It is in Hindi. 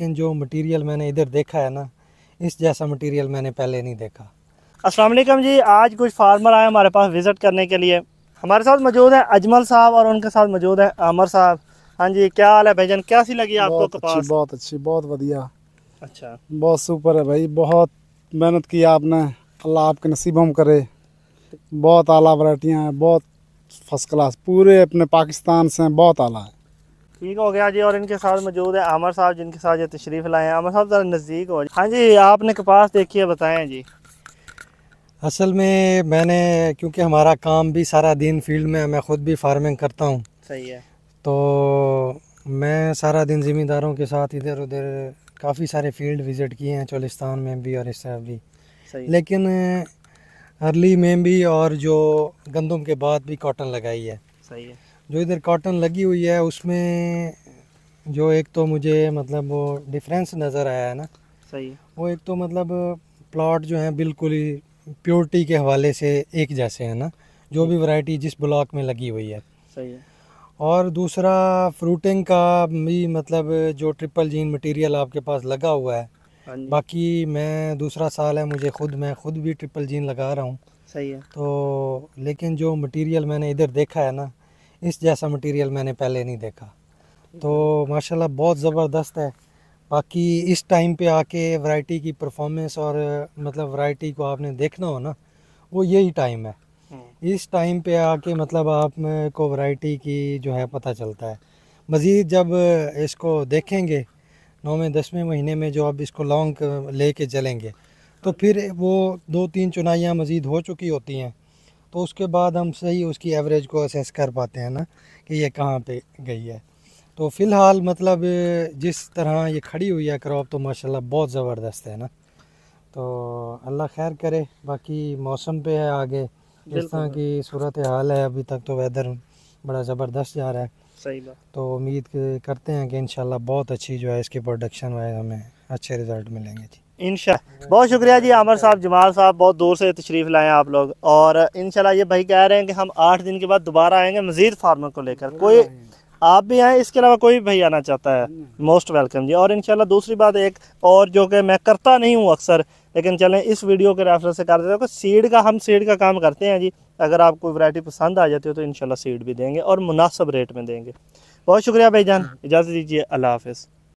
लेकिन जो मटेरियल मैंने इधर देखा है ना इस जैसा मटेरियल मैंने पहले नहीं देखा असलम जी आज कुछ फार्मर आए हमारे पास विज़िट करने के लिए हमारे साथ मौजूद हैं अजमल साहब और उनके साथ मौजूद हैं अमर साहब हाँ जी क्या हाल है क्या कैसी लगी आपको बहुत अच्छी बहुत बढ़िया अच्छा बहुत सुपर है भाई बहुत मेहनत की आपने अल्लाह आपके नसीब हम करे बहुत आला वराइटियाँ हैं बहुत फर्स्ट क्लास पूरे अपने पाकिस्तान से बहुत आला है ठीक हो गया जी और इनके साथ मौजूद है अमर साहब जिनके साथ ये तशरीफ़ लाए हैं अमर साहब ज़रा नज़दीक हो हाँ जी आपने कपास देखी है बताएं जी असल में मैंने क्योंकि हमारा काम भी सारा दिन फील्ड में मैं ख़ुद भी फार्मिंग करता हूँ सही है तो मैं सारा दिन ज़िमींदारों के साथ इधर उधर काफ़ी सारे फील्ड विज़िट किए हैं चोलिस्तान में भी और इस तरफ भी लेकिन अर्ली में भी और जो गंदम के बाद भी कॉटन लगाई है सही है जो इधर कॉटन लगी हुई है उसमें जो एक तो मुझे मतलब वो डिफरेंस नज़र आया है ना सही वो एक तो मतलब प्लॉट जो है बिल्कुल ही प्योरिटी के हवाले से एक जैसे है ना जो भी वैरायटी जिस ब्लॉक में लगी हुई है सही है और दूसरा फ्रूटिंग का भी मतलब जो ट्रिपल जीन मटेरियल आपके पास लगा हुआ है हाँ बाकी मैं दूसरा साल है मुझे खुद मैं खुद भी ट्रिपल जीन लगा रहा हूँ सही है तो लेकिन जो मटेरियल मैंने इधर देखा है ना इस जैसा मटेरियल मैंने पहले नहीं देखा तो माशाल्लाह बहुत ज़बरदस्त है बाकी इस टाइम पे आके वैरायटी की परफॉर्मेंस और मतलब वैरायटी को आपने देखना हो ना वो यही टाइम है हम्म। इस टाइम पे आके मतलब आप को वैरायटी की जो है पता चलता है मज़ीद जब इसको देखेंगे नौवें दसवें महीने में जो आप इसको लॉन्ग ले कर चलेंगे तो हाँ। फिर वो दो तीन चुनाइयाँ मज़ीद हो चुकी होती हैं तो उसके बाद हम सही उसकी एवरेज को असेस कर पाते हैं ना कि ये कहाँ पे गई है तो फ़िलहाल मतलब जिस तरह ये खड़ी हुई है क्रॉप तो माशाल्लाह बहुत ज़बरदस्त है ना तो अल्लाह खैर करे बाकी मौसम पे है आगे जिस तरह की सूरत हाल है अभी तक तो वेदर बड़ा ज़बरदस्त जा रहा है सही बात तो उम्मीद करते हैं कि इन बहुत अच्छी जो है इसकी प्रोडक्शन वाइज हमें अच्छे रिज़ल्ट मिलेंगे जी इन बहुत शुक्रिया जी आमर साहब जमाल साहब बहुत दूर से तशरीफ़ लाए आप लोग और इन ये भाई कह रहे हैं कि हम आठ दिन के बाद दोबारा आएंगे मज़ीद फार्मर को लेकर कोई आप भी आएँ इसके अलावा कोई भाई आना चाहता है हम्म। मोस्ट वेलकम जी और इन दूसरी बात एक और जो कि मैं करता नहीं हूँ अक्सर लेकिन चलें इस वीडियो के रेफरेंस से कर देते हैं सीड का हम सीड का काम करते हैं जी अगर आपको वैरायटी पसंद आ जाती हो तो इनशाला सीड भी देंगे और मुनासब रेट में देंगे बहुत शुक्रिया भाई जान हाँ। इजाज़त दीजिए अल्लाह हाफिज़